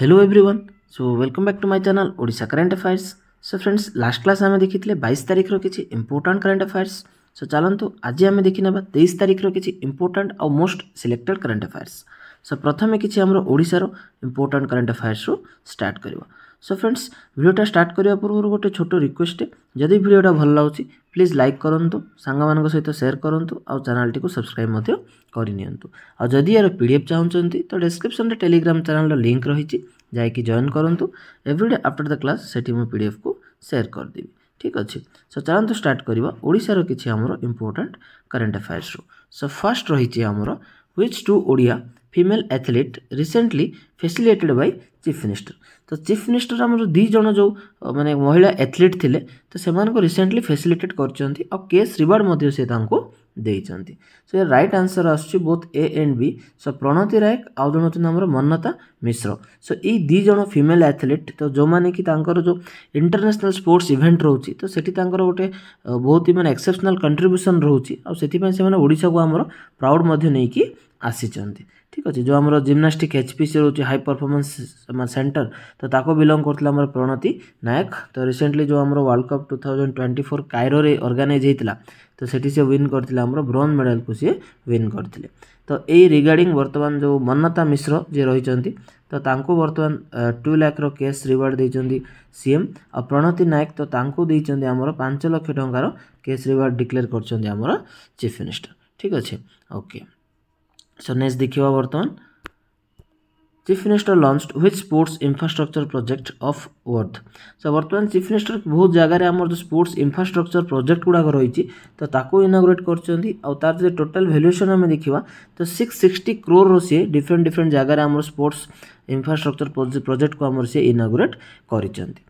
Hello everyone so welcome back to my channel Odisha current affairs so friends last class आम देखी बैस तारिखर किसी important current affairs सो चलतु आज आम देखने तेईस तारिखर किसी इंपोर्टाट आउ most selected current affairs so प्रथम किसी आम ओडार इंपोर्टाट करंट अफेयर्स स्टार्ट करवा সো ଫ୍ରେଣ୍ଡସ୍ ଭିଡ଼ିଓଟା ଷ୍ଟାର୍ଟ କରିବା ପୂର୍ବରୁ ଗୋଟେ ଛୋଟ ରିକ୍ୱେଷ୍ଟ ଯଦି ଭିଡ଼ିଓଟା ଭଲ ଲାଗୁଛି ପ୍ଲିଜ୍ ଲାଇକ୍ କରନ୍ତୁ ସାଙ୍ଗମାନଙ୍କ ସହିତ ସେୟାର କରନ୍ତୁ ଆଉ ଚ୍ୟାନେଲ୍ଟିକୁ ସବସ୍କ୍ରାଇବ୍ ମଧ୍ୟ କରିନିଅନ୍ତୁ ଆଉ ଯଦି ଏହାର ପି ଡି ଏଫ୍ ଚାହୁଁଛନ୍ତି ତ ଡେସ୍କ୍ରିପ୍ସନ୍ରେ ଟେଲିଗ୍ରାମ୍ ଚ୍ୟାନେଲ୍ର ଲିଙ୍କ୍ ରହିଛି ଯାଇକି ଜଏନ୍ କରନ୍ତୁ ଏଭ୍ରିଡେ ଆଫ୍ଟର୍ ଦ କ୍ଲାସ୍ ସେଠି ମୁଁ ପି ଡି ଏଫ୍କୁ ସେୟାର କରିଦେବି ଠିକ୍ ଅଛି ସୋ ଚାଲନ୍ତୁ ଷ୍ଟାର୍ଟ କରିବା ଓଡ଼ିଶାର କିଛି ଆମର ଇମ୍ପୋର୍ଟାଣ୍ଟ କରେଣ୍ଟ ଆଫେୟାର୍ସରୁ ସୋ ଫାର୍ଷ୍ଟ ରହିଛି ଆମର which two Odia female athlete recently felicitated by chief minister तो चीफ मिनिस्टर आम दीज जो मानने महिला एथलीट थे तो से रिसेंटली फैसिलिटेट कर केस रिवार्ड से सो ये right answer both A and B so Pranati Rai आउ जो अच्छा मन्नता मिश्र सो य दीज फिमेल एथलीट तो जो मैंने कि जो इंटरनेशनल स्पोर्ट्स इवेंट रोच तो से गोटे बहुत ही मैं एक्सेपसनाल कंट्रब्यूसन रोचे से आम प्राउड नहीं कि आसी ঠিক আছে ଯେଉଁ ଆମର ଜିମ୍ନାଷ୍ଟିକ୍ ଏଚ୍ ପି ସି ରହୁଛି ହାଇ ପରଫର୍ମାନ୍ସ ସେଣ୍ଟର ତ ତାକୁ ବିଲଙ୍ଗ କରୁଥିଲା ଆମର ପ୍ରଣତି ନାୟକ ତ ରିସେଣ୍ଟଲି ଯେଉଁ ଆମର world cup two thousand twenty four କାଇରୋରେ ଅର୍ଗାନାଇଜ୍ ହେଇଥିଲା ତ ସେଠି ସେ ୱିନ୍ କରିଥିଲେ ଆମର ବ୍ରୋଞ୍ଜ ମେଡ଼ାଲକୁ ସିଏ ୱିନ୍ କରିଥିଲେ ତ ଏଇ ରିଗାର୍ଡ଼ିଂ ବର୍ତ୍ତମାନ ଯେଉଁ ମନ୍ନତା ମିଶ୍ର ଯିଏ ରହିଛନ୍ତି ତ ତାଙ୍କୁ ବର୍ତ୍ତମାନ ଟୁ ଲାଖ୍ର କେସ୍ ରିୱାର୍ଡ଼ ଦେଇଛନ୍ତି ସିଏମ୍ ଆଉ ପ୍ରଣତି ନାୟକ ତ ତାଙ୍କୁ ଦେଇଛନ୍ତି ଆମର ପାଞ୍ଚ ଲକ୍ଷ ଟଙ୍କାର କେସ୍ ରିୱାର୍ଡ଼ ଡିକ୍ଲେୟାର କରିଛନ୍ତି ଆମର ଚିଫ୍ ମିନିଷ୍ଟର ଠିକ୍ ଅଛି okay so next dekhiba bartan chief minister launched which sports infrastructure project of worth so ବର୍ତ୍ତମାନ ଚିଫ୍ ମିନିଷ୍ଟର ବହୁତ ଜାଗାରେ ଆମର ଯେଉଁ ସ୍ପୋର୍ଟସ୍ ଇନଫ୍ରାଷ୍ଟ୍ରକ୍ଚର ପ୍ରୋଜେକ୍ଟ ଗୁଡ଼ାକ ରହିଛି ତ ତାକୁ ଇନାଗୁରେଟ୍ କରିଛନ୍ତି ଆଉ ତାର ଯଦି ଟୋଟାଲ୍ ଭାଲ୍ୟୁଏସନ୍ ଆମେ ଦେଖିବା ତ ସିକ୍ସ ସିକ୍ସଟି କ୍ରୋର୍ର ସିଏ ଡିଫରେଣ୍ଟ ଡିଫରେଣ୍ଟ ଜାଗାରେ ଆମର ସ୍ପୋର୍ଟସ୍ ଇନଫ୍ରାଷ୍ଟ୍ରକ୍ଚର ପ୍ରୋଜେକ୍ଟକୁ ଆମର ସିଏ ଇନାଗୁରେଟ୍ କରିଛନ୍ତି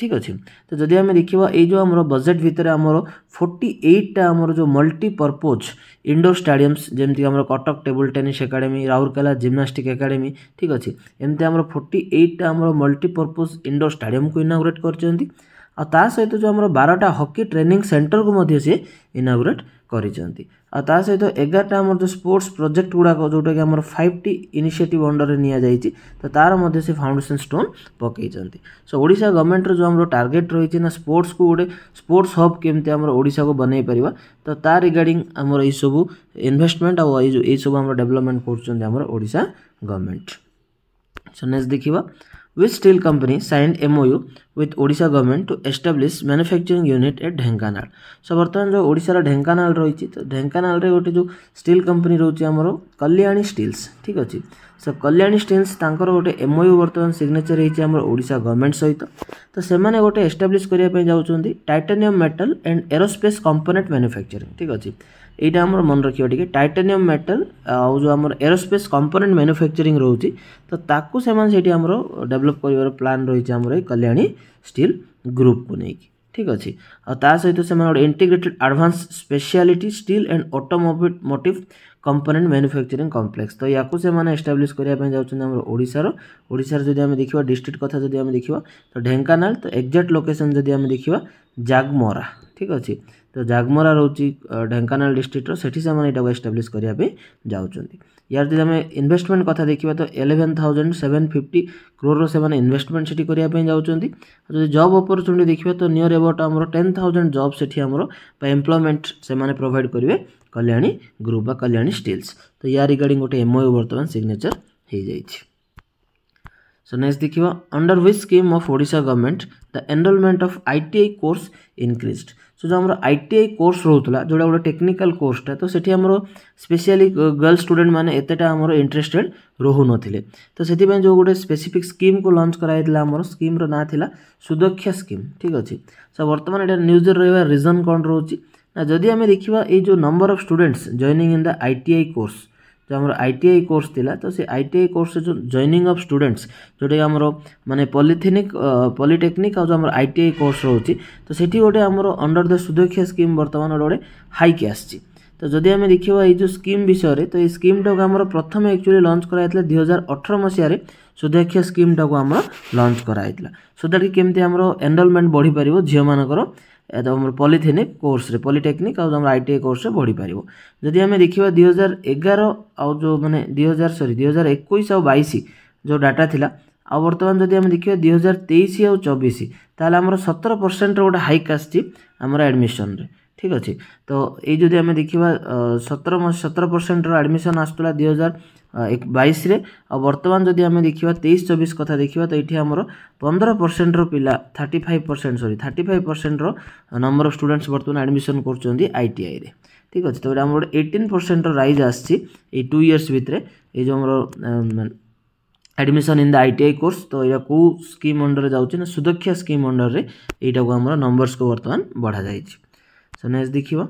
ঠিক ଅଛି ତ ଯଦି ଆମେ ଦେଖିବା ଏଇ ଯେଉଁ ଆମର ବଜେଟ୍ ଭିତରେ ଆମର ଫୋର୍ଟି ଏଇଟ୍ଟା ଆମର ଯେଉଁ ମଲ୍ଟିପର୍ପୋଜ୍ ଇଣ୍ଡୋର୍ ଷ୍ଟାଡ଼ିୟମ୍ସ ଯେମିତିକି ଆମର Cuttack table tennis academy Rourkela gymnastic academy ଠିକ୍ ଅଛି ଏମିତି ଆମର ଫୋର୍ଟି ଏଇଟ୍ଟା ଆମର ମଲ୍ଟିପର୍ପୋଜ୍ ଇଣ୍ଡୋର୍ ଷ୍ଟାଡ଼ିୟମ୍କୁ ଇନାଗୁରେଟ୍ କରିଛନ୍ତି ଆଉ ତା ସହିତ ଯେଉଁ ଆମର ବାରଟା ହକି ଟ୍ରେନିଂ ସେଣ୍ଟରକୁ ମଧ୍ୟ ସିଏ ଇନାଗୁରେଟ୍ करता सहित एगारटा आम जो स्पोर्ट्स प्रोजेक्ट गुड़ाक जोटा कि आम फाइव टी इनिसीयटिव अंडर में नि तो तार से फाउंडेसन स्टोन पकईंट सो ओा गवर्नमेंटर जो आम टार्गेट रही है स्पोर्ट्स को गोटे स्पोर्ट्स हब के आम ओडा को बनई पार तो ता रिगार्डिंग आम यू इनभेस्टमेंट आई सब डेभलपमेंट करमेंट सो नेक्स्ट देखा which steel company signed MOU with Odisha government to establish manufacturing unit at Dhenkanal so ବର୍ତ୍ତମାନ ଯେଉଁ ଓଡ଼ିଶାର ଢେଙ୍କାନାଳ ରହିଛି ତ ଢେଙ୍କାନାଳରେ ଗୋଟେ ଯେଉଁ ଷ୍ଟିଲ୍ କମ୍ପାନୀ ରହୁଛି ଆମର କଲ୍ୟାଣୀ ଷ୍ଟିଲ୍ସ ଠିକ୍ ଅଛି ସୋ କଲ୍ୟାଣୀ ଷ୍ଟିଲ୍ସ ତାଙ୍କର ଗୋଟେ ଏମ୍ଓୟୁ ବର୍ତ୍ତମାନ ସିଗ୍ନେଚର୍ ହେଇଛି ଆମର ଓଡ଼ିଶା ଗଭର୍ଣ୍ଣମେଣ୍ଟ ସହିତ ତ ସେମାନେ ଗୋଟେ ଏଷ୍ଟାବ୍ଲିଶ୍ କରିବା ପାଇଁ ଯାଉଛନ୍ତି titanium metal and aerospace component manufacturing ଠିକ୍ ଅଛି এইটা আমার মনে রাখবা টিকে টাইটানিয়ম মেটাল আউ যে আমার এরোস্পেস কম্পোনেন্ট ম্যানুফ্যাকচারিং রয়েছে তো তাকে সে সেটি আমার ডেভেলপ করবার প্লান রয়েছে আমার এই কল্যাণী স্টিল গ্রুপকে নিয়ে ঠিক আছে আর তা সহিত সে গোটে integrated advance speciality steel and automobile motive component manufacturing complex তো ইয়াকু সে এস্টাব্লিশ করা যাচ্ছেন আমার ওড়শার ওড়শার যদি আমি দেখিবা ডিস্ট্রিক্ট কথা যদি আমি দেখিবা তো ঢেঙ্কানাল তো এক্জাক্ট লোকেসন যদি আমি দেখিবা জাগমরা ঠিক আছে तो जगमरा रोच ढेकाना डिस्ट्रिक्टर से एस्टाब्लीश करने जाऊँगी यार जब आम इनभेस्टमेंट कथ देखा तो eleven thousand seven fifty crore से इनभेस्टमेंट से जाऊँच जब अपरच्युनिटी देखिए तो नियर एबाउट आम टेन थाउजेंड जब से एम्प्लयमेंट से प्रोभाइड करेंगे कल्याणी ग्रुप बा कल्याणी स्टिल्स तो या रिगार्ड गोटे एमओ बर्तमान सिग्नेचर हो जाए सो नेक्स्ट देखिए अंडर व्विच स्कीम ऑफ ओडा government the enrolment of ITI course increased সে যে আমার আইটিআই কোর্স রহুলা যেটা গোটে টেকনিকাল কোর্সটা তো সেটি আমার স্পেশালি গার্ল স্টুডেন্ট মানে এতটা আমার ইন্টারেস্টেড রহুনলে তো সেপাই যে গোটে স্পেসিফিক স্কিম কু লঞ্চ করা হয়েছিল আমার স্কিম্র না লা সুদক্ষা স্কিম ঠিক আছে সো বর্তমানে এটা নিউজে রহবা রিজন কম রয়েছে না যদি আমি দেখা এই যে number of students joining in the ITI course ଯେଉଁ ଆମର ଆଇ ଟି ଆଇ କୋର୍ସ ଥିଲା ତ ସେ ଆଇ ଟି ଆଇ କୋର୍ସରେ ଯେଉଁ ଜଏନିଂ ଅଫ୍ ଷ୍ଟୁଡ଼େଣ୍ଟସ୍ ଯେଉଁଟାକି ଆମର ମାନେ ପଲିଥେନିକ୍ ପଲିଟେକ୍ନିକ୍ ଆଉ ଯେଉଁ ଆମର ଆଇ ଟି ଆଇ କୋର୍ସ ରହୁଛି ତ ସେଠି ଗୋଟେ ଆମର ଅଣ୍ଡର ଦ ସୁଦକ୍ଷିଆ ସ୍କିମ୍ ବର୍ତ୍ତମାନ ଗୋଟେ ଗୋଟେ ହାଇକ୍ ଆସିଛି ତ ଯଦି ଆମେ ଦେଖିବା ଏଇ ଯେଉଁ ସ୍କିମ୍ ବିଷୟରେ ତ ଏଇ ସ୍କିମ୍ଟାକୁ ଆମର ପ୍ରଥମେ ଆକ୍ଚୁଆଲି ଲଞ୍ଚ କରାଯାଇଥିଲା ଦୁଇ ହଜାର ଅଠର ମସିହାରେ ସୁଦକ୍ଷ ସ୍କିମ୍ଟାକୁ ଆମର ଲଞ୍ଚ କରାଯାଇଥିଲା ସୋ ଦ୍ୟାଟ୍ କି କେମିତି ଆମର ଏନରୋଲମେଣ୍ଟ ବଢ଼ିପାରିବ ଝିଅମାନଙ୍କର ତୁମର ପଲିଥେନିକ୍ କୋର୍ସରେ ପଲିଟେକ୍ନିକ୍ ଆଉ ତୁମର ଆଇ ଟି ଆଇ କୋର୍ସରେ ବଢ଼ିପାରିବ ଯଦି ଆମେ ଦେଖିବା ଦୁଇ ହଜାର ଏଗାର ଆଉ ଯେଉଁ ମାନେ ଦୁଇ ହଜାର ସରି ଦୁଇ ହଜାର ଏକୋଇଶ ଆଉ ବାଇଶ ଯେଉଁ ଡାଟା ଥିଲା ଆଉ ବର୍ତ୍ତମାନ ଯଦି ଆମେ ଦେଖିବା ଦୁଇ ହଜାର ତେଇଶ ଆଉ ଚବିଶ ତାହେଲେ ଆମର ସତର ପରସେଣ୍ଟର ଗୋଟେ ହାଇକ୍ ଆସିଛି ଆମର ଆଡ଼ମିସନରେ ঠিক ଅଛି ତ ଏଇ ଯଦି ଆମେ ଦେଖିବା ସତର ସତର ପରସେଣ୍ଟର ଆଡ଼ମିସନ୍ ଆସୁଥିଲା ଦୁଇ ହଜାର ବାଇଶରେ ଆଉ ବର୍ତ୍ତମାନ ଯଦି ଆମେ ଦେଖିବା ତେଇଶ ଚବିଶ କଥା ଦେଖିବା ତ ଏଇଠି ଆମର ପନ୍ଦର ପରସେଣ୍ଟର ପିଲା thirty five percent sorry thirty five ପରସେଣ୍ଟର ନମ୍ବର ଅଫ୍ ଷ୍ଟୁଡେଣ୍ଟସ୍ ବର୍ତ୍ତମାନ ଆଡ଼ମିସନ୍ କରୁଛନ୍ତି ଆଇ ଟି ଆଇରେ ଠିକ୍ ଅଛି ତ ଏଇଟା ଆମର ଏଇଟିନ୍ ପରସେଣ୍ଟର ରାଇଜ୍ ଆସିଛି ଏଇ ଟୁ ଇୟର୍ସ ଭିତରେ ଏଇ ଯେଉଁ ଆମର admission in the I T I course ତ ଏଇଟା କେଉଁ ସ୍କିମ୍ ଅଣ୍ଡରରେ ଯାଉଛି ନା ସୁଦକ୍ଷା ସ୍କିମ୍ ଅଣ୍ଡରରେ ଏଇଟାକୁ ଆମର ନମ୍ବର୍ସକୁ ବର୍ତ୍ତମାନ ବଢ଼ାଯାଇଛି So next dekhiba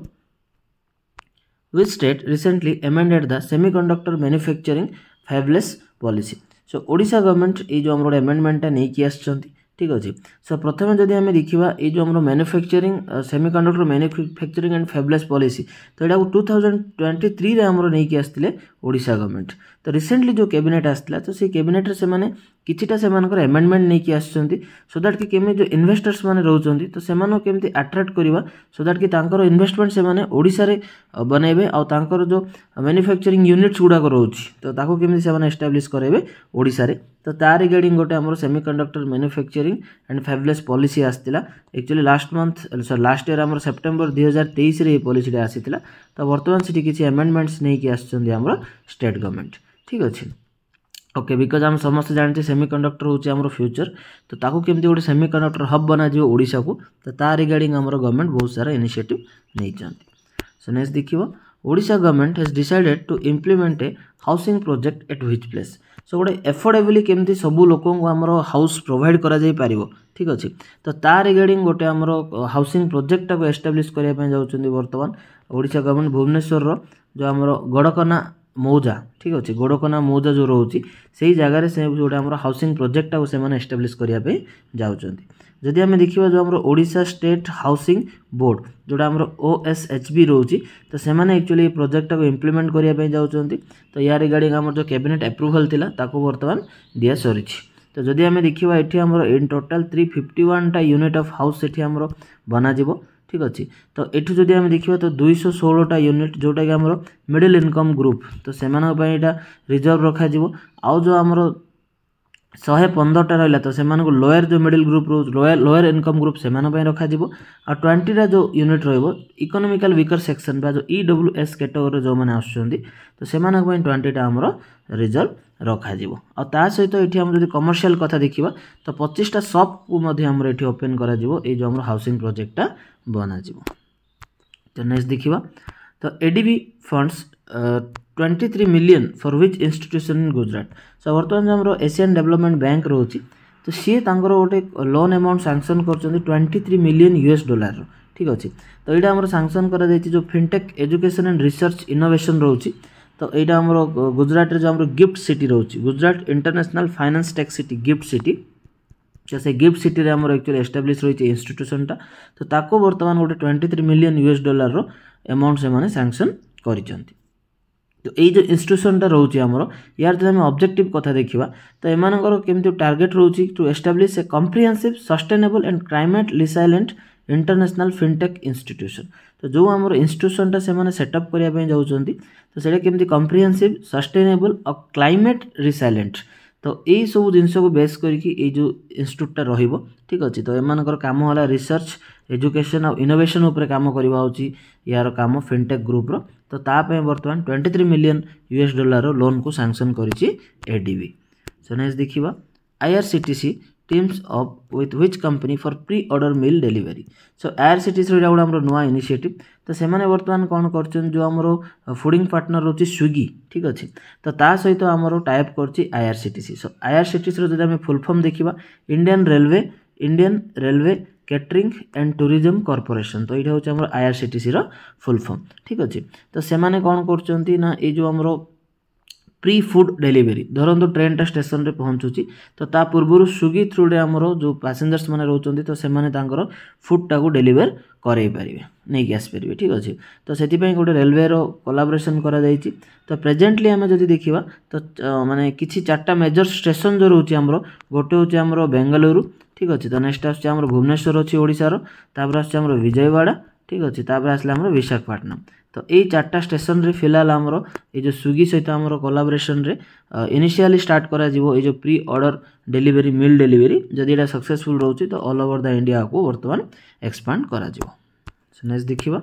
which state recently amended the semiconductor manufacturing fabulous policy so odisha government ए जो हमरो amendment टा नहीं किया आछंती ठीक अछि सो प्रथम जदि हमें देखिबा ए जो हमरो manufacturing semiconductor manufacturing and fabulous policy तो एटा 2023 रे हमरो नहीं किया आस्थिले ओडिसा गवर्नमेंट तो रिसेंटली जो कैबिनेट आसला तो से कैबिनेट से किटा से एमेडमेंट नहीं कि सो दैट कि जो इनभेस्टर्स मैंने रोचे तो सेमती आट्राक्ट करवा सो दैट कि इनभेस्टमेंट से बनइबे आर जो मैनुफैक्चरी यूनिट्स गुड़ाक रोचे तो ताकि एस्टाब्लीश करेंगे ओडा तो तार रिगार्डिंग गोटे आम semiconductor manufacturing and fabless policy आसाला actually last month sir last year आम सेप्टेम्बर दुई हजार तेईस पलिसीटा आसाला तो बर्तमान से किसी एमेडमेंट्स नहीं कि आसमर स्टेट गवर्नमेंट ঠিক ଅଛି ওକେ ବିକଜ୍ ଆମେ ସମସ୍ତେ ଜାଣିଛେ ସେମିକଣ୍ଡକ୍ଟର ହେଉଛି ଆମର ଫ୍ୟୁଚର୍ ତ ତାକୁ କେମିତି ଗୋଟେ ସେମିକଣ୍ଡକ୍ଟର ହବ୍ ବନାଯିବ ଓଡ଼ିଶାକୁ ତ ତା ରିଗାର୍ଡ଼ିଂ ଆମର ଗଭର୍ଣ୍ଣମେଣ୍ଟ ବହୁତ ସାରା ଇନିସିଏଟିଭ୍ ନେଇଛନ୍ତି ସୋ ନେକ୍ସଟ ଦେଖିବ Odisha government has decided to implement a housing project at which place so ଗୋଟେ ଏଫୋର୍ଡେବଲି କେମିତି ସବୁ ଲୋକଙ୍କୁ ଆମର ହାଉସ୍ ପ୍ରୋଭାଇଡ଼ କରାଯାଇପାରିବ ଠିକ୍ ଅଛି ତ ତା ରିଗାର୍ଡ଼ିଂ ଗୋଟେ ଆମର ହାଉସିଂ ପ୍ରୋଜେକ୍ଟଟାକୁ ଏଷ୍ଟାବ୍ଲିଶ୍ କରିବା ପାଇଁ ଯାଉଛନ୍ତି ବର୍ତ୍ତମାନ ଓଡ଼ିଶା ଗଭର୍ଣ୍ଣମେଣ୍ଟ ଭୁବନେଶ୍ୱରର ଯେଉଁ ଆମର ଗଡ଼କନା ମୌଜା ଠିକ୍ ଅଛି ଗୋଡ଼କନା ମୌଜା ଯେଉଁ ରହୁଛି ସେଇ ଜାଗାରେ ସେ ଯେଉଁଟା ଆମର ହାଉସିଂ ପ୍ରୋଜେକ୍ଟଟାକୁ ସେମାନେ ଏଷ୍ଟାବ୍ଲିଶ୍ କରିବା ପାଇଁ ଯାଉଛନ୍ତି ଯଦି ଆମେ ଦେଖିବା ଯେଉଁ ଆମର ଓଡ଼ିଶା ଷ୍ଟେଟ୍ ହାଉସିଂ ବୋର୍ଡ଼ ଯେଉଁଟା ଆମର ଓ ଏସ୍ ଏଚ୍ ବି ରହୁଛି ତ ସେମାନେ ଆକ୍ଚୁଆଲି ଏ ପ୍ରୋଜେକ୍ଟଟାକୁ ଇମ୍ପ୍ଲିମେଣ୍ଟ କରିବା ପାଇଁ ଯାଉଛନ୍ତି ତ ୟା ରିଗାର୍ଡ଼ିଂ ଆମର ଯେଉଁ କ୍ୟାବିନେଟ୍ ଆପ୍ରୁଭାଲ୍ ଥିଲା ତାକୁ ବର୍ତ୍ତମାନ ଦିଆସରିଛି ତ ଯଦି ଆମେ ଦେଖିବା ଏଠି ଆମର ଇନ୍ ଟୋଟାଲ୍ ଥ୍ରୀ ଫିଫ୍ଟି ୱାନ୍ଟା ୟୁନିଟ୍ ଅଫ୍ ହାଉସ୍ ଏଠି ଆମର ବନାଯିବ ঠিক ଅଛି ତ ଏଠୁ ଯଦି ଆମେ ଦେଖିବା ତ ଦୁଇଶହ ଷୋହଳଟା ୟୁନିଟ୍ ଯେଉଁଟାକି ଆମର ମିଡ଼ିଲ୍ ଇନକମ୍ ଗ୍ରୁପ୍ ତ ସେମାନଙ୍କ ପାଇଁ ଏଇଟା ରିଜର୍ଭ ରଖାଯିବ ଆଉ ଯେଉଁ ଆମର ଶହେ ପନ୍ଦରଟା ରହିଲା ତ ସେମାନଙ୍କୁ ଲୋୟର୍ ଯେଉଁ ମିଡ଼ିଲ୍ ଗ୍ରୁପ୍ ରହୁଛି ଲୋୟର୍ ଇନକମ୍ ଗ୍ରୁପ୍ ସେମାନଙ୍କ ପାଇଁ ରଖାଯିବ ଆଉ ଟ୍ୱେଣ୍ଟିଟା ଯେଉଁ ୟୁନିଟ୍ ରହିବ ଇକୋନୋମିକାଲ୍ ୱିକର୍ ସେକ୍ସନ୍ ବା ଯେଉଁ ଇ ଡବ୍ଲ୍ୟୁ ଏସ୍ କାଟେଗୋରୀର ଯେଉଁମାନେ ଆସୁଛନ୍ତି ତ ସେମାନଙ୍କ ପାଇଁ ଟ୍ୱେଣ୍ଟିଟା ଆମର ରିଜର୍ଭ ରଖାଯିବ ଆଉ ତା ସହିତ ଏଠି ଆମେ ଯଦି କମର୍ସିଆଲ୍ କଥା ଦେଖିବା ତ ପଚିଶଟା ସପ୍କୁ ମଧ୍ୟ ଆମର ଏଠି ଓପେନ୍ କରାଯିବ ଏଇ ଯେଉଁ ଆମର ହାଉସିଂ ପ୍ରୋଜେକ୍ଟଟା ବନାଯିବ ତ ନେକ୍ସଟ ଦେଖିବା ତ A D B funds twenty three million for which institution in Gujarat so ବର୍ତ୍ତମାନ ଯେଉଁ ଆମର ଏସିଆନ୍ ଡେଭଲପମେଣ୍ଟ ବ୍ୟାଙ୍କ ରହୁଛି ତ ସିଏ ତାଙ୍କର ଗୋଟେ ଲୋନ୍ ଆମାଉଣ୍ଟ ସାଙ୍କସନ୍ କରୁଛନ୍ତି ଟ୍ୱେଣ୍ଟି ଥ୍ରୀ ମିଲିୟନ୍ ୟୁଏସ୍ ଡଲାରର ଠିକ୍ ଅଛି ତ ଏଇଟା ଆମର ସାଙ୍କସନ୍ କରାଯାଇଛି ଯେଉଁ fintech education and research innovation ରହୁଛି ତ ଏଇଟା ଆମର ଗୁଜରାଟରେ ଯେଉଁ ଆମର ଗିଫ୍ଟ ସିଟି ରହୁଛି Gujarat international finance tech city GIFT city तो से गिफ्ट सिटी आम एक्चुअली एस्टाब्लीश रही है इन्यूशन तो बर्तमान गोटे twenty three million US dollar रमाउंट से सांसन कर तो ये इन्यूशनटा रोचे आमर यार जब आम अब्जेक्टिव कथ देखा तो ये केमती टार्गेट रोज to establish a comprehensive sustainable and climate resilient international fintech इन्यूशन तो जो आम इन्यूशनटा से सेटअप करने जाती तो कमी कम्प्रिहेन्सीव सस्टेनेबल और क्लैमेट रिसाइलेंट তো এই সব জিনিসকে বেস করিকি এই যে ইনস্টিট্যুটটা রহব ঠিক আছে তো এমানকর কাম হল রিসর্চ এজুকেশন আর ইনোভেশন উপরে কাম করা হচ্ছে ইয়ার কাম ফিনটেক গ্রুপর তো তাপাই বর্তমান twenty three million US dollar ଲୋନ୍କୁ ସାଙ୍ଗସନ୍ କରିଛି ଏଡିବି ସୋ ନେକ୍ସଟ ଦେଖିବା IRCTC terms of with which company for pre-order meal delivery so air cities रो एउटा हाम्रो ନୂଆ initiative ତ ସେମାନେ ବର୍ତ୍ତମାନ କ'ଣ କରୁଛନ୍ତି ଯେଉଁ ଆମର ଫୁଡ଼ିଂ ପାର୍ଟନର ରହୁଛି ସ୍ୱିଗି ଠିକ୍ ଅଛି ତ ତା ସହିତ ଆମର ଟାଇପ୍ କରୁଛି I R C T C so I R C T ସିର ଯଦି ଆମେ ଫୁଲ୍ ଫର୍ମ ଦେଖିବା Indian railway Indian railway catering and tourism corporation ତ ଏଇଟା ହେଉଛି ଆମର ଆଇ ଆର୍ ସି ଟି ସିର ଫୁଲ୍ ଫର୍ମ ଠିକ୍ ଅଛି ତ ସେମାନେ କ'ଣ କରୁଛନ୍ତି ନା ଏଇ ଯେଉଁ ଆମର ପ୍ରି ଫୁଡ଼୍ ଡେଲିଭରି ଧରନ୍ତୁ ଟ୍ରେନ୍ଟା ଷ୍ଟେସନ୍ରେ ପହଞ୍ଚୁଛି ତ ତା ପୂର୍ବରୁ ସ୍ଵିଗି ଥ୍ରୁରେ ଆମର ଯେଉଁ ପାସେଞ୍ଜର୍ସ ମାନେ ରହୁଛନ୍ତି ତ ସେମାନେ ତାଙ୍କର ଫୁଡ଼୍ଟାକୁ ଡେଲିଭର କରାଇ ପାରିବେ ନେଇକି ଆସିପାରିବେ ଠିକ୍ ଅଛି ତ ସେଥିପାଇଁ ଗୋଟେ ରେଲୱେର କୋଲାବରେସନ୍ କରାଯାଇଛି ତ ପ୍ରେଜେଣ୍ଟଲି ଆମେ ଯଦି ଦେଖିବା ତ ମାନେ କିଛି ଚାରିଟା ମେଜର୍ ଷ୍ଟେସନ୍ ଯେଉଁ ରହୁଛି ଆମର ଗୋଟେ ହେଉଛି ଆମର ବେଙ୍ଗାଲୁରୁ ଠିକ୍ ଅଛି ତ ନେକ୍ସଟ ଆସୁଛି ଆମର ଭୁବନେଶ୍ୱର ଅଛି ଓଡ଼ିଶାର ତାପରେ ଆସୁଛି ଆମର ବିଜୟୱାଡ଼ା ଠିକ୍ ଅଛି ତାପରେ ଆସିଲା ଆମର ବିଶାଖାପାଟନମ୍ তো ଏଇ ଚାରିଟା ଷ୍ଟେସନରେ ଫିଲହାଲ ଆମର ଏଇ ଯେଉଁ ସ୍ୱିଗି ସହିତ ଆମର କୋଲାବରେସନରେ ଇନିସିଆଲି ଷ୍ଟାର୍ଟ କରାଯିବ ଏଇ ଯେଉଁ pre order delivery meal delivery ଯଦି ଏଇଟା ସକ୍ସେସଫୁଲ୍ ରହୁଛି ତ ଅଲ୍ ଓଭର୍ ଦ ଇଣ୍ଡିଆକୁ ବର୍ତ୍ତମାନ ଏକ୍ସପାଣ୍ଡ କରାଯିବ ନେକ୍ସଟ ଦେଖିବା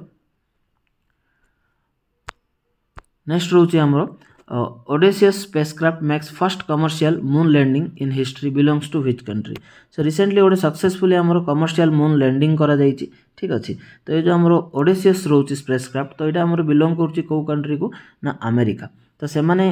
ନେକ୍ସଟ ରହୁଛି ଆମର Odysseus spacecraft makes first commercial moon landing in history belongs to which country? So recently ଗୋଟେ successfully ଆମର commercial moon landing କରାଯାଇଛି ଠିକ୍ ଅଛି ତ ଏ ଯେଉଁ ଆମର Odysseus ରହୁଛି spacecraft ତ ଏଇଟା ଆମର belong କରୁଛି କେଉଁ countryକୁ ନା ଆମେରିକା ତ ସେମାନେ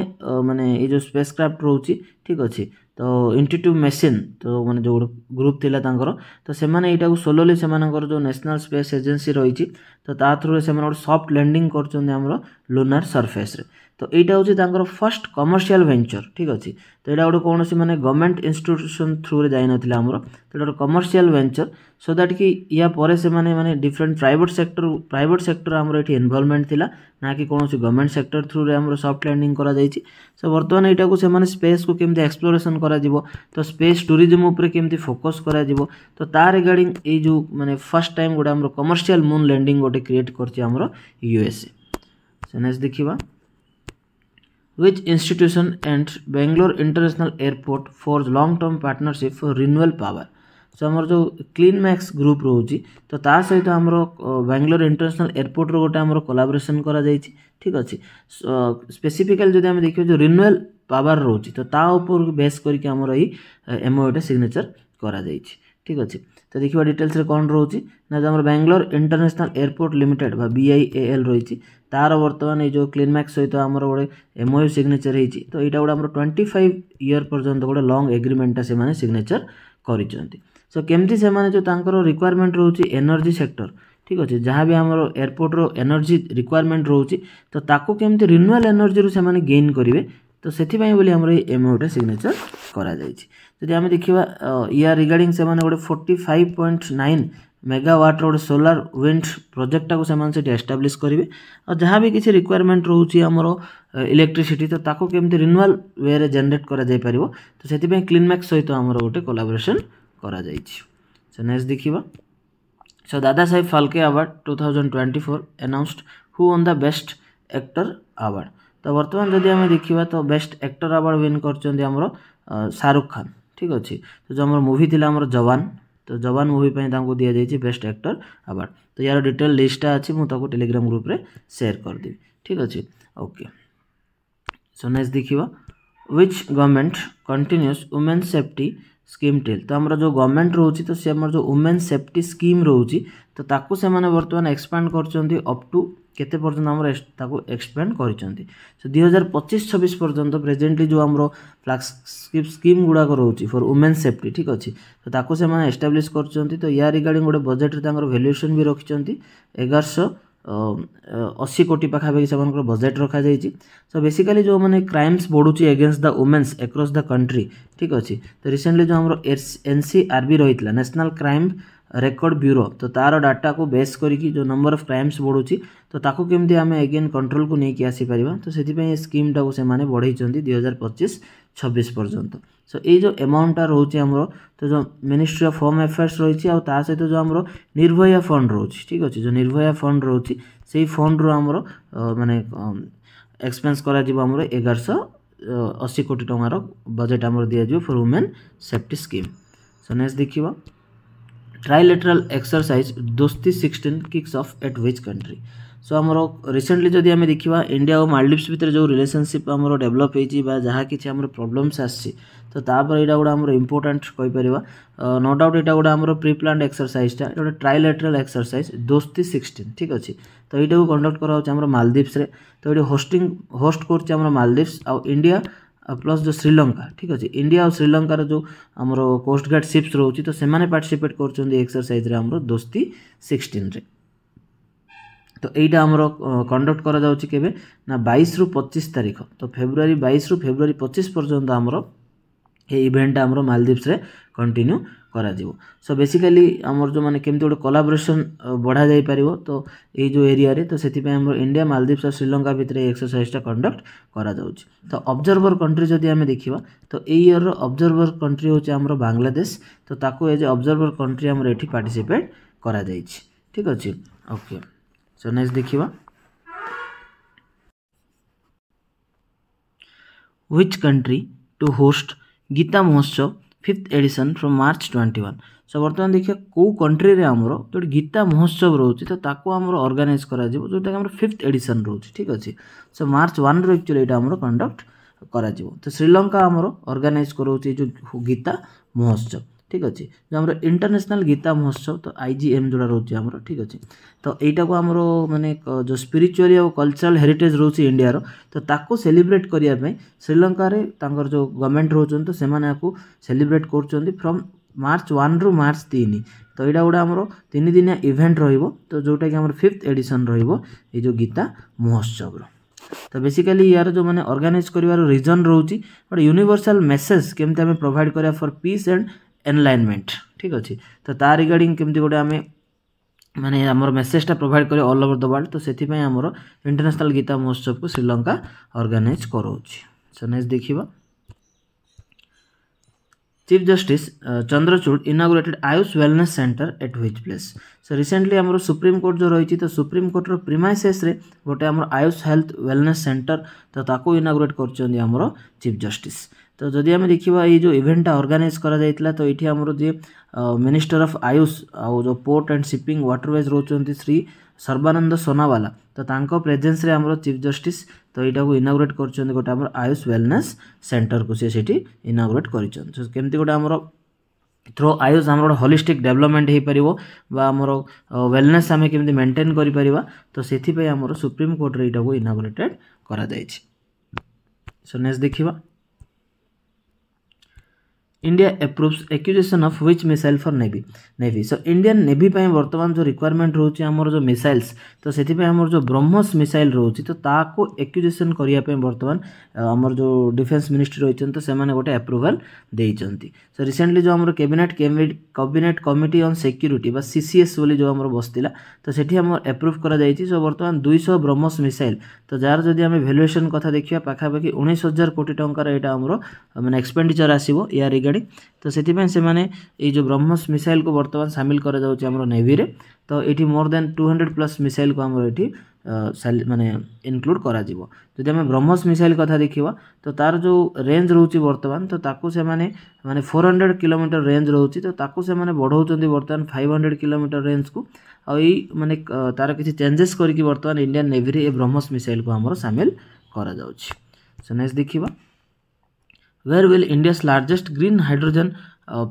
ମାନେ ଏ ଯେଉଁ spacecraft ରହୁଛି ଠିକ୍ ଅଛି ତ ଇଣ୍ଟିଟ୍ୟୁବ୍ ମେସିନ୍ ତ ମାନେ ଯେଉଁ ଗୋଟେ ଗ୍ରୁପ୍ ଥିଲା ତାଙ୍କର ତ ସେମାନେ ଏଇଟାକୁ ସୋଲୋଲି ସେମାନଙ୍କର ଯେଉଁ ନ୍ୟାସନାଲ୍ ସ୍ପେସ୍ ଏଜେନ୍ସି ରହିଛି ତ ତା ଥ୍ରୁରେ ସେମାନେ ଗୋଟେ ସଫ୍ଟ ଲ୍ୟାଣ୍ଡିଂ କରୁଛନ୍ତି ଆମର ଲୁନାର ସର୍ଫେସ୍ରେ তো এইটা হচ্ছে তাঁর ফর্স্ট কমর্সিয়াল ভেঞ্চর ঠিক আছে তো এটা গোটে কৌশি মানে গভর্নমেন্ট ইনস্টিট্যুশন থ্রুরে যাই নথিলা আমার তো এটা গোটে কমর্সিয়াল ভেঞ্চর সো দ্যাট কি ইয়া পরে সে মানে different private sector private sector আমার এটি ইনভলভমেন্ট লা না কি কৌশি গভর্নমেন্ট সেক্টর থ্রুরে আমার সফট ল্যান্ডিং করা যাইছি সো বর্তমানে এটাকে সে স্পেস কু কেমতি এক্সপ্লোরেসন করা যাব তো স্পেস ট্যুরিজম উপরে কেমতি ফোকস করা যাব তো তা রিগার্ডিং এই যে মানে ফার্স্ট টাইম গোটে আমার কমর্সিয়াল মুন ল্যান্ডিং গোটে ক্রিয়েট করছে আমার ইউএসএ সো নেক্সট দেখিবা which institution and Bangalore International airport forge long term partnership for renewal power so आम जो क्लीन मैक्स ग्रुप रोचे तो ता सहित आम बांगलोर इंटरनेशनल एयरपोर्ट रोटे आम कोलाबोरेसन कर ठीक अच्छे स्पेसीफिकाली जब आम देखिए जो रिन्युआल पावर रोचे तो ता बेस करके आमर ये सिग्नेचर कर ठीक अच्छे তো দেখিবা ডিটেলসরে কোন রয়েছে না যে আমার ব্যাঙ্গালোর ইন্টারন্যাশনাল এয়ারপোর্ট লিমিটেড বা বিআইএএল রয়েছে তার বর্তমান এই যে ক্লিনম্যাক্স সহিত আমার গোটে এমওইউ সিগনেচর হয়েছে তো এইটা গোটে আমার টোয়েন্টি ফাইভ ইয়র পর্যন্ত গোটে লং এগ্রিমেন্টটা সে সিগনেচর করেছেন সো কেমতি সে তাঁর রিকোয়ারমেন্ট রয়েছে এনর্জি সেক্টর ঠিক আছে ଯାହା ବି ଆମର ଏୟାରପୋର୍ଟର ଏନର୍ଜି ରିକ୍ୱାରମେଣ୍ଟ ରହୁଛି ତ ତାକୁ କେମିତି ରିନ୍ୟୁଆଲ୍ ଏନର୍ଜିରୁ ସେମାନେ ଗେନ୍ କରିବେ তো ସେଥିପାଇଁ ବୋଲି ଆମର ଏଇ ଏମ୍ଓଟା ସିଗ୍ନେଚର୍ କରାଯାଇଛି ଯଦି ଆମେ ଦେଖିବା ୟା ରିଗାର୍ଡ଼ିଂ ସେମାନେ ଗୋଟେ ଫୋର୍ଟି ଫାଇଭ୍ ପଏଣ୍ଟ ନାଇନ୍ ମେଗାୱାଟ୍ର ଗୋଟେ ସୋଲାର ୱିଣ୍ଡ ପ୍ରୋଜେକ୍ଟଟାକୁ ସେମାନେ ସେଠି ଏଷ୍ଟାବ୍ଲିଶ୍ କରିବେ ଆଉ ଯାହା ବି କିଛି ରିକ୍ୱାରମେଣ୍ଟ ରହୁଛି ଆମର ଇଲେକ୍ଟ୍ରିସିଟି ତ ତାକୁ କେମିତି ରିନ୍ୟୁଆଲ୍ ୱେରେ ଜେନେରେଟ୍ କରାଯାଇପାରିବ ତ ସେଥିପାଇଁ କ୍ଲିନ୍ମ୍ୟାକ୍ସ ସହିତ ଆମର ଗୋଟେ କୋଲାବୋରେସନ୍ କରାଯାଇଛି ସୋ ନେକ୍ସଟ ଦେଖିବା so Dada Saheb Phalke award two thousand twenty four announced who won the best actor award ତ ବର୍ତ୍ତମାନ ଯଦି ଆମେ ଦେଖିବା ତ ବେଷ୍ଟ ଆକ୍ଟର ଆୱାର୍ଡ଼ ୱିନ୍ କରିଛନ୍ତି ଆମର ଶାହରୁଖ ଖାନ ଠିକ୍ ଅଛି ତ ଯେଉଁ ଆମର ମୁଭି ଥିଲା ଆମର ଯବାନ ତ ଯବାନ ମୁଭି ପାଇଁ ତାଙ୍କୁ ଦିଆଯାଇଛି ବେଷ୍ଟ ଆକ୍ଟର ଆୱାର୍ଡ଼ ତ ୟାର ଡିଟେଲ୍ ଲିଷ୍ଟଟା ଅଛି ମୁଁ ତାକୁ ଟେଲିଗ୍ରାମ ଗ୍ରୁପରେ ସେୟାର କରିଦେବି ଠିକ୍ ଅଛି ଓକେ ସୋ ନେକ୍ସଟ ଦେଖିବା which government continues women's safety scheme till ତ ଆମର ଯେଉଁ ଗଭର୍ଣ୍ଣମେଣ୍ଟ ରହୁଛି ତ ସେ ଆମର ଯେଉଁ ଓମେନ୍ ସେଫ୍ଟି ସ୍କିମ୍ ରହୁଛି ତ ତାକୁ ସେମାନେ ବର୍ତ୍ତମାନ ଏକ୍ସପାଣ୍ଡ କରୁଛନ୍ତି ଅପ୍ ଟୁ କେତେ ପର୍ଯ୍ୟନ୍ତ ଆମର ତାକୁ ଏକ୍ସପ୍ୟାଣ୍ଡ କରିଛନ୍ତି ସେ ଦୁଇ ହଜାର ପଚିଶ ଛବିଶ ପର୍ଯ୍ୟନ୍ତ ପ୍ରେଜେଣ୍ଟଲି ଯେଉଁ ଆମର ଫ୍ଲାସ୍କିପ୍ ସ୍କିମ୍ ଗୁଡ଼ାକ ରହୁଛି ଫର୍ ଓମେନ୍ ସେଫ୍ଟି ଠିକ୍ ଅଛି ତ ତାକୁ ସେମାନେ ଏଷ୍ଟାବ୍ଲିଶ୍ କରୁଛନ୍ତି ତ ୟା ରିଗାର୍ଡ଼ିଂ ଗୋଟେ ବଜେଟ୍ରେ ତାଙ୍କର ଭାଲ୍ୟୁଏସନ୍ ବି ରଖିଛନ୍ତି ଏଗାରଶହ ଅଶୀ କୋଟି ପାଖାପାଖି ସେମାନଙ୍କର ବଜେଟ୍ ରଖାଯାଇଛି ସୋ ବେସିକାଲି ଯେଉଁମାନେ କ୍ରାଇମ୍ସ ବଢ଼ୁଛି against the women's across the country ଠିକ୍ ଅଛି ତ ରିସେଣ୍ଟଲି ଯେଉଁ ଆମର ଏନ୍ ସି ଆର୍ ବି ରହିଥିଲା ନ୍ୟାସନାଲ୍ କ୍ରାଇମ୍ ରେକର୍ଡ଼ ବ୍ୟୁରୋ ତ ତା'ର ଡାଟାକୁ ବେସ୍ କରିକି ଯେଉଁ ନମ୍ବର ଅଫ୍ କ୍ରାଇମ୍ସ ବଢ଼ୁଛି ତ ତାକୁ କେମିତି ଆମେ ଏଗେନ୍ କଣ୍ଟ୍ରୋଲକୁ ନେଇକି ଆସିପାରିବା ତ ସେଥିପାଇଁ ଏ ସ୍କିମ୍ଟାକୁ ସେମାନେ ବଢ଼େଇଛନ୍ତି ଦୁଇହଜାର ପଚିଶ ଛବିଶ ପର୍ଯ୍ୟନ୍ତ ସୋ ଏଇ ଯେଉଁ ଆମାଉଣ୍ଟଟା ରହୁଛି ଆମର ତ ଯେଉଁ ମିନିଷ୍ଟ୍ରି ଅଫ୍ ହୋମ୍ ଆଫେୟାର୍ସ ରହିଛି ଆଉ ତା ସହିତ ଯେଉଁ ଆମର ନିର୍ଭୟା ଫଣ୍ଡ ରହୁଛି ଠିକ୍ ଅଛି ଯେଉଁ ନିର୍ଭୟା ଫଣ୍ଡ ରହୁଛି ସେଇ ଫଣ୍ଡରୁ ଆମର ମାନେ ଏକ୍ସପେନ୍ସ କରାଯିବ ଆମର ଏଗାରଶହ ଅଶୀ କୋଟି ଟଙ୍କାର ବଜେଟ୍ ଆମର ଦିଆଯିବ for women safety scheme so next ଦେଖିବା trilateral exercise Dosti sixteen kicks off at which country so ଆମର ରିସେଣ୍ଟଲି ଯଦି ଆମେ ଦେଖିବା ଇଣ୍ଡିଆ ଓ ମାଲଡିଭ୍ସ ଭିତରେ ଯେଉଁ ରିଲେସନସିପ୍ ଆମର ଡେଭଲପ୍ ହେଇଛି ବା ଯାହା କିଛି ଆମର ପ୍ରୋବ୍ଲେମ୍ସ ଆସିଛି ତ ତାପରେ ଏଇଟା ଗୋଟେ ଆମର ଇମ୍ପୋର୍ଟାଣ୍ଟ କହିପାରିବା ନୋ ଡାଉଟ୍ ଏଇଟା ଗୋଟେ ଆମର ପ୍ରି ପ୍ଲାନ୍ ଏକ୍ସରସାଇଜଟା ଏଇଟା ଗୋଟେ ଟ୍ରାଇଲେଟ୍ରାଲ୍ ଏକ୍ସରସାଇଜ ଦୋସ୍ତି ସିକ୍ସଟିନ୍ ଠିକ୍ ଅଛି ତ ଏଇଟାକୁ କଣ୍ଡକ୍ଟ କରାହେଉଛି ଆମର ମାଲଦିଭ୍ସରେ ତ ଏଇଠି ହୋଷ୍ଟିଂ ହୋଷ୍ଟ କରୁଛି ଆମର ମାଲଦିଭ୍ସ ଆଉ ଇଣ୍ଡିଆ ପ୍ଲସ୍ ଯେଉଁ ଶ୍ରୀଲଙ୍କା ଠିକ୍ ଅଛି ଇଣ୍ଡିଆ ଆଉ ଶ୍ରୀଲଙ୍କାର ଯେଉଁ ଆମର କୋଷ୍ଟଗାର୍ଡ଼ ସିପ୍ସ ରହୁଛି ତ ସେମାନେ ପାର୍ଟିସିପେଟ୍ କରୁଛନ୍ତି ଏକ୍ସରସାଇଜ୍ରେ ଆମର ଦୋସ୍ତି ସିକ୍ସଟିନ୍ରେ ତ ଏଇଟା ଆମର କଣ୍ଡକ୍ଟ କରାଯାଉଛି କେବେ ନା ବାଇଶରୁ ପଚିଶ ତାରିଖ ତ ଫେବୃଆରୀ ବାଇଶରୁ ଫେବୃଆରୀ ପଚିଶ ପର୍ଯ୍ୟନ୍ତ ଆମର ଏ ଇଭେଣ୍ଟଟା ଆମର ମାଲଦ୍ୱୀପ୍ସରେ କଣ୍ଟିନ୍ୟୁ କରାଯିବ ସୋ ବେସିକାଲି ଆମର ଯେଉଁମାନେ କେମିତି ଗୋଟେ କୋଲାବରେସନ୍ ବଢ଼ାଯାଇପାରିବ ତ ଏଇ ଯେଉଁ ଏରିଆରେ ତ ସେଥିପାଇଁ ଆମର ଇଣ୍ଡିଆ ମାଲଦ୍ୱୀପ୍ସ ଆଉ ଶ୍ରୀଲଙ୍କା ଭିତରେ ଏଇ ଏକ୍ସରସାଇଜ୍ଟା କଣ୍ଡକ୍ଟ କରାଯାଉଛି ତ ଅବଜର୍ଭର କଣ୍ଟ୍ରି ଯଦି ଆମେ ଦେଖିବା ତ ଏଇ ଇୟର୍ର ଅବଜର୍ଭର କଣ୍ଟ୍ରି ହେଉଛି ଆମର ବାଂଲାଦେଶ ତ ତାକୁ ଏଜ୍ ଏ ଅବଜର୍ଭର କଣ୍ଟ୍ରି ଆମର ଏଠି ପାର୍ଟିସିପେଟ୍ କରାଯାଇଛି ଠିକ୍ ଅଛି ଓକେ ସୋ ନେକ୍ସଟ ଦେଖିବା which country to host Gita Mahotsav fifth edition from March twenty one so ବର୍ତ୍ତମାନ ଦେଖିବା କେଉଁ କଣ୍ଟ୍ରିରେ ଆମର ଯେଉଁଠି ଗୀତା ମହୋତ୍ସବ ରହୁଛି ତ ତାକୁ ଆମର ଅର୍ଗାନାଇଜ୍ କରାଯିବ ଯେଉଁଟାକି ଆମର ଫିଫ୍ଥ ଏଡ଼ିସନ୍ ରହୁଛି ଠିକ୍ ଅଛି ସୋ ମାର୍ଚ୍ଚ ୱାନ୍ରୁ ଆକ୍ଚୁଆଲି ଏଇଟା ଆମର କଣ୍ଡକ୍ଟ କରାଯିବ ତ ଶ୍ରୀଲଙ୍କା ଆମର ଅର୍ଗାନାଇଜ୍ କରାଉଛି ଯେଉଁ ଗୀତା ମହୋତ୍ସବ ঠিক আছে যে আমার ইন্টারন্যাশনাল গীতা মহোৎসব তো আইজিএম যেটা রয়েছে আমার ঠিক আছে তো এইটাকে আমার মানে যে স্পিরিচুয়াল আর কলচরাল হেরিটেজ রয়েছে ইন্ডিয়ার তো তাকে সেলিব্রেট করা শ্রীলঙ্কার তাঁর যে গভর্নমেন্ট রয়েছেন তো সে সেলিব্রেট করছেন ফ্রম মার্চ ওয়ান রু মার্চ তিন ତ ଏଇଟା ଗୋଟେ ଆମର ତିନିଦିନିଆ ଇଭେଣ୍ଟ ରହିବ ତ ଯେଉଁଟାକି ଆମର ଫିଫ୍ଥ ଏଡ଼ିସନ୍ ରହିବ ଏଇ ଯେଉଁ ଗୀତା ମହୋତ୍ସବର ତ ବେସିକାଲି ୟାର ଯେଉଁମାନେ ଅର୍ଗାନାଇଜ୍ କରିବାର ରିଜନ୍ ରହୁଛି ଗୋଟେ ୟୁନିଭର୍ସାଲ୍ ମେସେଜ୍ କେମିତି ଆମେ ପ୍ରୋଭାଇଡ଼ କରିବା ଫର୍ ପିସ୍ ଆଣ୍ଡ ଏନଲାଇନମେଣ୍ଟ ଠିକ୍ ଅଛି ତ ତା ରିଗାର୍ଡ଼ିଂ କେମିତି ଗୋଟେ ଆମେ ମାନେ ଆମର ମେସେଜଟା ପ୍ରୋଭାଇଡ଼ କରିବ ଅଲ୍ ଓଭର୍ ଦ ୱାର୍ଲଡ଼ ତ ସେଥିପାଇଁ ଆମର ଇଣ୍ଟରନ୍ୟାସନାଲ୍ ଗୀତା ମହୋତ୍ସବକୁ ଶ୍ରୀଲଙ୍କା ଅର୍ଗାନାଇଜ୍ କରାଉଛି ସୋ ନେକ୍ସଟ ଦେଖିବା Chief Justice uh, Chandrachud inaugurated Ayush Wellness Center at which place? So recently आमर Supreme Court जो रही तो Supreme Court रो premises रे गोटे आमर Ayush Health Wellness Center तो ताको inaugurate कर चुन्दी आमर Chief Justice तो जदि आम देखा ये जो इवेंटा अर्गानाइज कर तो ये आम मिनिस्टर अफ आयुष आउ जो पोर्ट एंड सीपिंग व्टरवैज रोच श्री सर्वानंद सोनावाला तो तांको प्रेजेन्स चिफ जस्ट तो यहाँ को इनाग्रेट कर आयुष व्वेलनेस सेन्टर को सी इनाग्रेट कर केमती गोटे आम थ्रो आयुष आम गोटे हलिस्टिक डेभलपमेंट हो पारर व्वेलने आम के मेन्टेन कर तो से आम सुप्रीमकोर्टा को इनाग्रेटेड करो नेक्स्ट देखा India approves acquisition of which missile for navy navy so Indian navy बर्तमान जो रिक्वयरमेंट रोचे जो मिसाइल्स तो से जो ब्रह्मोस मिसाइल रोच तो ताको एक्यूजेसन करने बर्तमान आमर जो डिफेन्स मिनिस्ट्री रही तो से गोटे आप्रुभाल देते सो रिसेंटली जो आम cabinet cabinet committee on security बा सीसीएस बोली जो बसला तो से आम आप्रुव कर सो बर्तमान दुईश ब्रह्मोस मिसाइल तो जार जदि आम भैल्युएसन कथा देखा पाखापाखि उन्नीस हजार कोटी टकर यहाँ आम मैंने एक्सपेडिचर आसो या गाड़ी तो से जो ब्रह्मोस मिसाइल को बर्तमान सामिल कर तो ये more than two hundred plus missile को आम ये मानने इनक्लूड करदी आम ब्रह्मोस मिसाइल कथा देखा तो तार जो रेंज रोचे बर्तमान तो मैंने मैंने फोर हंड्रेड किलोमीटर रेंज रोचे तो बढ़ाऊँ बर्तमान फाइव हंड्रेड किलोमीटर रेंज को आई मैंने तार किसी चेंजेस करके बर्तमान इंडियान नेवी रे ब्रह्मोस मिसाइल को आम सामिल कर सो नेक्स्ट देखा where will India's largest green hydrogen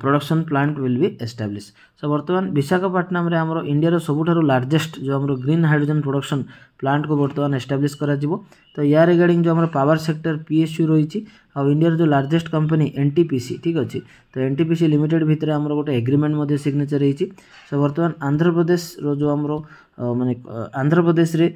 production plant will be establish so ବର୍ତ୍ତମାନ ବିଶାଖାପାଟଣାମରେ ଆମର ଇଣ୍ଡିଆର ସବୁଠାରୁ ଲାର୍ଜେଷ୍ଟ ଯେଉଁ ଆମର ଗ୍ରୀନ୍ ହାଇଡ୍ରୋଜେନ୍ ପ୍ରଡକ୍ସନ୍ ପ୍ଲାଣ୍ଟକୁ ବର୍ତ୍ତମାନ ଏଷ୍ଟାବ୍ଲିଶ୍ କରାଯିବ ତ ୟା ରିଗାର୍ଡ଼ିଂ ଯେଉଁ ଆମର power sector P S U ରହିଛି ଆଉ ଇଣ୍ଡିଆର ଯେଉଁ largest company N T P C ଠିକ୍ ଅଛି ତ N T P C limited ଭିତରେ ଆମର ଗୋଟେ ଏଗ୍ରିମେଣ୍ଟ ମଧ୍ୟ ସିଗ୍ନେଚର୍ ହେଇଛି ସୋ ବର୍ତ୍ତମାନ ଆନ୍ଧ୍ରପ୍ରଦେଶର ଯେଉଁ ଆମର ମାନେ ଆନ୍ଧ୍ରପ୍ରଦେଶରେ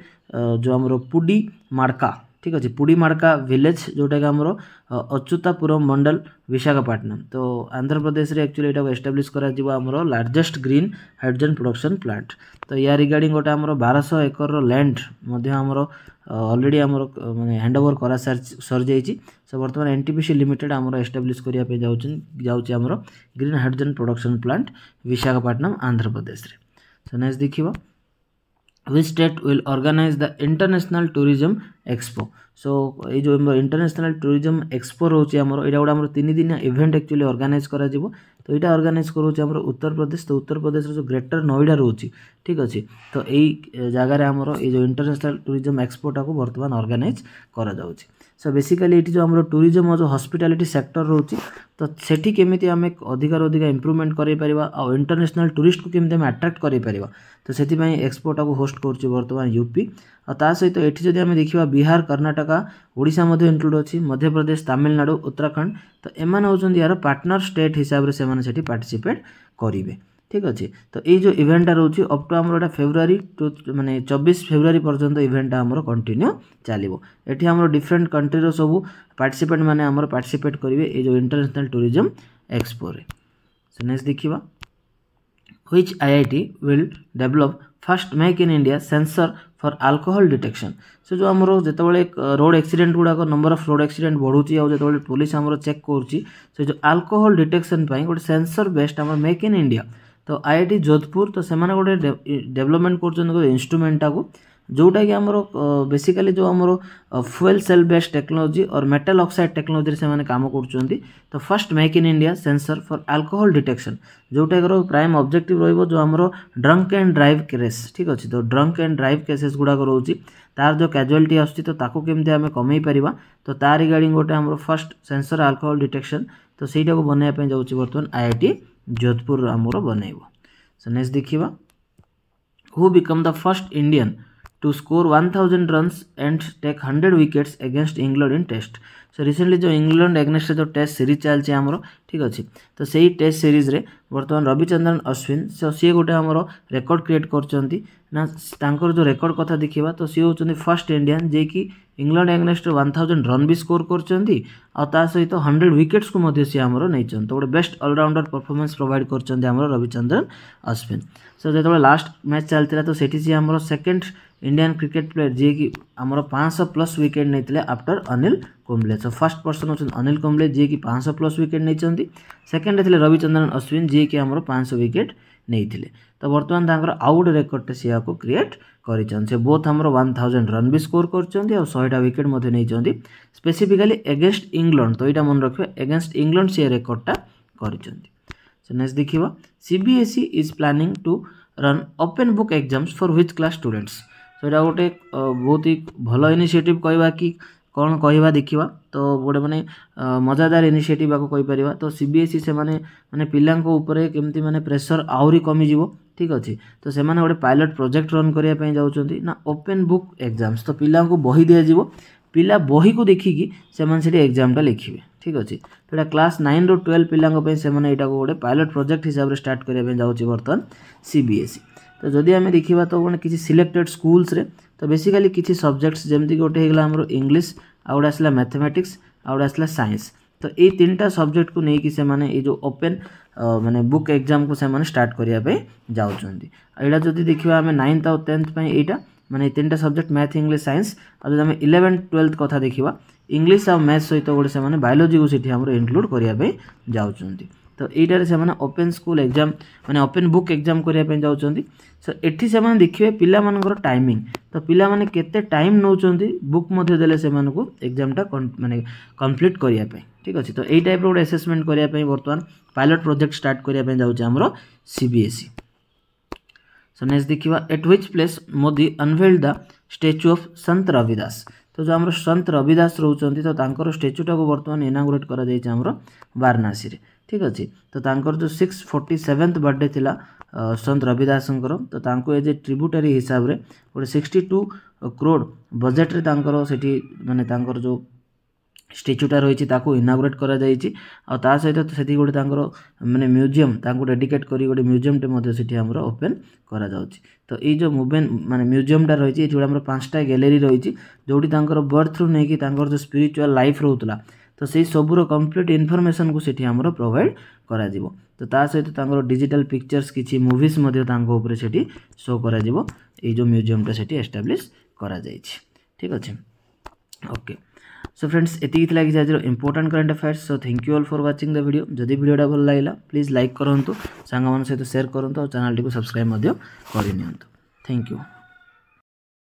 ଯେଉଁ ଆମର ପୁଡ଼ି ମାର୍କା ठीक अच्छे पुड़ीमाड़का भिलेज जोटा कि आम अच्युतापुरम मंडल विशाखापाटनम तो आंध्र प्रदेश में एक्चुअली यहाँ एस्टाब्लीश कर largest green hydrogen production plant तो या रिगार्ड गोटे आम बारश एकर रैंड आमर अलरेडी आम मैंने हैंडओवर कर सरी जाइए सो बर्तमान एन टी सी लिमिटेड आम एस्टाब्लीश करने जाऊँ green hydrogen production plant Visakhapatnam Andhra Pradesh में सो नेक्स्ट देखिए which state will organize the international tourism expo so এই ଯେଉଁ ଆମର ଇଣ୍ଟରନ୍ୟାସନାଲ ଟୁରିଜମ ଏକ୍ସପୋ ରହୁଛି ଆମର ଏଇଟା ଗୋଟେ ଆମର ତିନି ଦିନିଆ ଇଭେଣ୍ଟ ଆକ୍ଚୁଆଲି ଅର୍ଗାନାଇଜ୍ କରାଯିବ ତ ଏଇଟା ଅର୍ଗାନାଇଜ୍ କରୁଛି ଆମର ଉତ୍ତରପ୍ରଦେଶ ତ ଉତ୍ତରପ୍ରଦେଶର ଯେଉଁ ଗ୍ରେଟର ନୋଇଡ଼ା ରହୁଛି ଠିକ୍ ଅଛି ତ ଏଇ ଜାଗାରେ ଆମର ଏଇ ଯେଉଁ ଇଣ୍ଟରନ୍ୟାସନାଲ ଟୁରିଜମ ଏକ୍ସପୋଟାକୁ ବର୍ତ୍ତମାନ ଅର୍ଗାନାଇଜ୍ କରାଯାଉଛି सो बेसिकाली ये जो आम टूरीजम और जो हस्पिटालीटी सेक्टर रोचे तो सेठी केमी आम अधिकार अधिका इम्प्रुवमेंट कर इंटरनेशनल टूरीस्ट को केमी आट्राक्ट कर तो से एक्सपोर्टा को होस्ट कर बर्तमान यूपी और सहित ये जब आम देखा बिहार कर्णाटक ओडा इनक्लूड अच्छी मध्यप्रदेश तमिलनाडु उत्तराखंड तो एम हूँ यार पार्टनर स्टेट हिसाब से पार्टिसिपेट करेंगे ঠিক আছে তো এই যে ইভেন্টটা রয়েছে অপ টু আমার এটা ফেব্রুয়ারি টু মানে চব্বিশ ফেব্রুয়ারি পর্যন্ত ইভেন্টটা আমার কন্টিনিউ চালিব এটি আমার ডিফরেন্ট কন্ট্রির সবু পার্টিসিপেট মানে আমার পার্টিসিপেট করবে এই যে ইন্টারন্যাশনাল ট্যুরিজম এক্সপোরে সো নেক্সট দেখিবা which IIT will develop first make in India sensor for alcohol detection. So जो आमर जितेबाला रोड एक्सीडेंट गुड़ाक नंबर अफ रोड एक्सीडेंट बढ़ुची आज जितेबाला पुलिस आम चेक कर जो आल्कोहल डिटेक्शन गोटे सेनसर बेस्ड आम मेक इन इंडिया तो आई आई टी जोधपुर तो से गोटे डेभलपमेंट कर इन्स्ट्रुमेटा को जोटा कि आम बेसिकाली जो आम फुएल सेल बेस्ड टेक्नोलोजी और मेटाल अक्साइड टेक्नोलोजी से कम कर तो first make in India sensor for alcohol detection जोटा प्राइम ऑब्जेक्टिव रो जो आम ड्रंक एंड ड्राइव केस ठीक अच्छे तो ड्रंक एंड ड्राइव केसेस गुड़ाक रोज तार जो कैजुआलिटी आसती तो ताको आम कमे पारा तो तार रिगार्ड गोटे आम फर्स्ट सेनसर आल्कोहल डिटेक्शन तो सहीटा को बनवाई जाऊँच बर्तमान आई आई टी जोधपुर आमर बन सो नेक्स्ट देखा who become the first Indian to score one thousand runs and take hundred wickets against England in test so recently যে ইংল্যান্ড এগনেস্টে যে টেস্ট সিরিজ চালছে আমার ঠিক আছে তো সেই টেস্ট সিরিজরে বর্তমান রবিচন্দ্রন অশ্বিন সো সি গোটে আমার রেকর্ড ক্রিয়েট করছেন না তাঁর যে রেকর্ড কথা দেখিবা তো সি হচ্ছেন ফার্স্ট ইন্ডিয়ান যে কি ইংল্যান্ড এগনেস্টে ওয়ান থাউজেন্ড রন বি স্কোর করছেন আর তা সহিত হন্ড্রেড উইকেটসু মধ্যে সি আমার নেইছেন তো গোটে বেস্ট অলরাউন্ডর পরফরমেন্স প্রোভাইড করছেন আমার রবিচন্দ্রন অশ্বিন সো যেতবে লাস্ট ম্যাচ চালিলা তো সেটি সি আমার সেকেন্ড इंडियान क्रिकेट प्लेयर जी आमर पाँच प्लस विकेट नहीं after Anil Kumble so first person अच्छे अनिल कुंबले जी पाँच प्लस विकेट नहीं सेकेंड थे रविचंद्रन अश्विन जी कि आमर पाँच विकेट नहीं तो बर्तमान तक आउट रेकर्ड से आपको क्रिएट कर बोथ आम वन थाउजेंड रन भी स्कोर करहेटा विकेट नहीं स्पेसीफिकाली एगेन्स्ट इंगल्ड तो यहाँ मन रखे एगेन्स्ट इंगल्ड सी रेकर्डा कर नेक्स्ट देखिए CBSE is planning to run open book exams for which class students ସେଇଟା ଗୋଟେ ବହୁତ ହି ଭଲ ଇନିସିଏଟିଭ୍ କହିବା କି କ'ଣ କହିବା ଦେଖିବା ତ ଗୋଟେ ମାନେ ମଜାଦାର ଇନିସିଏଟିଭ୍ ଆକୁ କହିପାରିବା ତ ସି ବି ଏସ୍ ଇ ସେମାନେ ମାନେ ପିଲାଙ୍କ ଉପରେ କେମିତି ମାନେ ପ୍ରେସର୍ ଆହୁରି କମିଯିବ ଠିକ୍ ଅଛି ତ ସେମାନେ ଗୋଟେ ପାଇଲଟ୍ ପ୍ରୋଜେକ୍ଟ ରନ୍ କରିବା ପାଇଁ ଯାଉଛନ୍ତି ନା ଓପେନ୍ ବୁକ୍ ଏକ୍ଜାମ୍ସ ତ ପିଲାଙ୍କୁ ବହି ଦିଆଯିବ ପିଲା ବହିକୁ ଦେଖିକି ସେମାନେ ସେଠି ଏକ୍ଜାମ୍ଟା ଲେଖିବେ ଠିକ୍ ଅଛି ତ ଏଇଟା କ୍ଲାସ୍ ନାଇନ୍ରୁ ଟୁଏଲ୍ଭ ପିଲାଙ୍କ ପାଇଁ ସେମାନେ ଏଇଟାକୁ ଗୋଟେ ପାଇଲଟ୍ ପ୍ରୋଜେକ୍ଟ ହିସାବରେ ଷ୍ଟାର୍ଟ କରିବା ପାଇଁ ଯାଉଛି ବର୍ତ୍ତମାନ ସି ବି ଏସ୍ ଇ ତ ଯଦି ଆମେ ଦେଖିବା ତ କ'ଣ କିଛି ସିଲେକ୍ଟେଡ଼୍ ସ୍କୁଲ୍ସରେ ତ ବେସିକାଲି କିଛି ସବଜେକ୍ଟସ୍ ଯେମିତିକି ଗୋଟେ ହେଇଗଲା ଆମର ଇଂଲିଶ ଆଉ ଗୋଟେ ଆସିଲା ମ୍ୟାଥମେଟିକ୍ସ ଆଉ ଗୋଟେ ଆସିଲା ସାଇନ୍ସ ତ ଏଇ ତିନିଟା ସବଜେକ୍ଟକୁ ନେଇକି ସେମାନେ ଏଇ ଯେଉଁ ଓପେନ୍ ମାନେ ବୁକ୍ ଏକ୍ଜାମ୍କୁ ସେମାନେ ଷ୍ଟାର୍ଟ କରିବା ପାଇଁ ଯାଉଛନ୍ତି ଏଇଟା ଯଦି ଦେଖିବା ଆମେ ନାଇନ୍ଥ ଆଉ ଟେନ୍ଥ ପାଇଁ ଏଇଟା ମାନେ ଏଇ ତିନିଟା ସବଜେକ୍ଟ ମ୍ୟାଥ ଇଂଲିଶ ସାଇନ୍ସ ଆଉ ଯଦି ଆମେ ଇଲେଭେନ୍ଥ ଟୁଏଲ୍ଥ କଥା ଦେଖିବା ଇଂଲିଶ ଆଉ ମ୍ୟାଥ୍ ସହିତ ଗୋଟେ ସେମାନେ ବାୟୋଲୋଜିକୁ ସେଠି ଆମର ଇନକ୍ଲୁଡ଼ କରିବା ପାଇଁ ଯାଉଛନ୍ତି ତ ଏଇଟାରେ ସେମାନେ ଓପେନ୍ ସ୍କୁଲ୍ ଏକ୍ଜାମ୍ ମାନେ ଓପେନ୍ ବୁକ୍ ଏକ୍ଜାମ୍ କରିବା ପାଇଁ ଯାଉଛନ୍ତି ସୋ ଏଠି ସେମାନେ ଦେଖିବେ ପିଲାମାନଙ୍କର ଟାଇମିଂ ତ ପିଲାମାନେ କେତେ ଟାଇମ୍ ନେଉଛନ୍ତି ବୁକ୍ ମଧ୍ୟ ଦେଲେ ସେମାନଙ୍କୁ ଏକ୍ଜାମ୍ଟା ମାନେ କମ୍ପ୍ଲିଟ୍ କରିବା ପାଇଁ ଠିକ୍ ଅଛି ତ ଏଇ ଟାଇପ୍ର ଗୋଟେ ଆସେସମେଣ୍ଟ କରିବା ପାଇଁ ବର୍ତ୍ତମାନ ପାଇଲଟ୍ ପ୍ରୋଜେକ୍ଟ ଷ୍ଟାର୍ଟ କରିବା ପାଇଁ ଯାଉଛି ଆମର C B S E so next ଦେଖିବା at which place Modi unveiled the statue of Sant Ravidas ତ ଯେଉଁ ଆମର ସନ୍ଥ ରବିଦାସ ରହୁଛନ୍ତି ତ ତାଙ୍କର ଷ୍ଟାଚ୍ୟୁଟାକୁ ବର୍ତ୍ତମାନ ଇନାଗୁରେଟ୍ କରାଯାଇଛି ଆମର ବାରାଣାସୀରେ ଠିକ୍ ଅଛି ତ ତାଙ୍କର ଯେଉଁ ସିକ୍ସ ଫୋର୍ଟି ସେଭେନ୍ଥ ବର୍ଥଡ଼େ ଥିଲା ସନ୍ଥ ରବିଦାସଙ୍କର ତ ତାଙ୍କୁ ଏଜ୍ ଏ ଟ୍ରିବ୍ୟୁଟାରୀ ହିସାବରେ ଗୋଟେ ସିକ୍ସଟି ଟୁ କ୍ରୋଡ଼ ବଜେଟ୍ରେ ତାଙ୍କର ସେଠି ମାନେ ତାଙ୍କର ଯେଉଁ ଷ୍ଟାଚ୍ୟୁଟା ରହିଛି ତାକୁ ଇନାଗୁରେଟ୍ କରାଯାଇଛି ଆଉ ତା ସହିତ ସେଠି ଗୋଟେ ତାଙ୍କର ମାନେ ମ୍ୟୁଜିୟମ୍ ତାଙ୍କୁ ଡେଡିକେଟ୍ କରି ଗୋଟେ ମ୍ୟୁଜିୟମ୍ଟେ ମଧ୍ୟ ସେଠି ଆମର ଓପେନ୍ କରାଯାଉଛି ତ ଏଇ ଯେଉଁ ମୁଭମେଣ୍ଟ ମାନେ ମ୍ୟୁଜିୟମ୍ଟା ରହିଛି ଏଠି ଗୋଟେ ଆମର ପାଞ୍ଚଟା ଗ୍ୟାଲେରୀ ରହିଛି ଯେଉଁଠି ତାଙ୍କର ବର୍ଥରୁ ନେଇକି ତାଙ୍କର ଯେଉଁ ସ୍ପିରିଚୁଆଲ୍ ଲାଇଫ୍ ରହୁଥିଲା ତ ସେଇ ସବୁର କମ୍ପ୍ଲିଟ୍ ଇନଫର୍ମେସନ୍କୁ ସେଠି ଆମର ପ୍ରୋଭାଇଡ଼୍ କରାଯିବ ତ ତା ସହିତ ତାଙ୍କର ଡିଜିଟାଲ୍ ପିକ୍ଚର୍ସ କିଛି ମୁଭିଜ୍ ମଧ୍ୟ ତାଙ୍କ ଉପରେ ସେଠି ଶୋ କରାଯିବ ଏଇ ଯେଉଁ ମ୍ୟୁଜିୟମ୍ଟା ସେଠି ଏଷ୍ଟାବ୍ଲିଶ୍ କରାଯାଇଛି ଠିକ୍ ଅଛି ଓକେ সো ফ্রেন্ডস এতিকি লা কিছু আজর important current affairs so thank you all for watching the video যদি ভিডিওটা ভাল লাগিলা প্লিজ লাইক করতু সাংমান সহ সেয়ার করতু আর চ্যানেলটি সবসক্রাইব করে নিও থ্যাংক ইউ